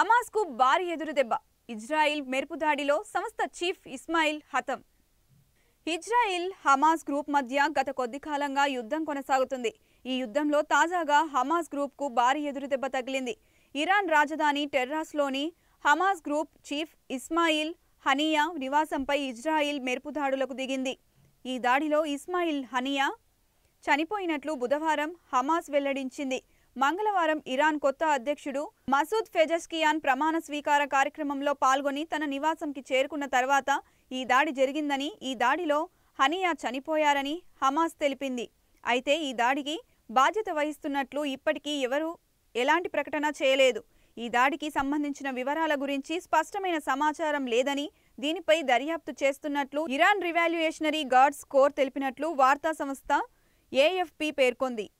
హమాస్కు భారీ ఎదురుదెబ్బ ఇజ్రాయిల్ మెరుపు దాడిలో సంస్థ చీఫ్ ఇస్మాయిల్ హతం ఇజ్రాయిల్ హమాస్ గ్రూప్ మధ్య గత కొద్ది కాలంగా యుద్ధం కొనసాగుతుంది ఈ యుద్ధంలో తాజాగా హమాస్ గ్రూప్కు భారీ ఎదురుదెబ్బ తగిలింది ఇరాన్ రాజధాని టెర్రాస్లోని Hamas group chief Ismail Haniyeh నివాసంపై ఇజ్రాయిల్ మెరుపు దాడులకు దిగింది ఈ దాడిలో ఇస్మాయిల్ హనియా చనిపోయినట్లు బుధవారం హమాస్ వెల్లడించింది మంగళవారం ఇరాన్ కొత్త అధ్యక్షుడు మసూద్ ఫెజస్కియాన్ ప్రమాణ స్వీకార కార్యక్రమంలో పాల్గొని తన నివాసంకి చేరుకున్న తర్వాత ఈ దాడి జరిగిందని ఈ దాడిలో హనియా చనిపోయారని హమాస్ తెలిపింది అయితే ఈ దాడికి బాధ్యత వహిస్తున్నట్లు ఇప్పటికీ ఎవరూ ఎలాంటి ప్రకటన చేయలేదు ఈ దాడికి సంబంధించిన వివరాల గురించి స్పష్టమైన సమాచారం లేదని దీనిపై దర్యాప్తు చేస్తున్నట్లు ఇరాన్ రివాల్యుయేషనరీ గార్డ్స్ కోర్ తెలిపినట్లు వార్తా సంస్థ ఏఎఫ్పి పేర్కొంది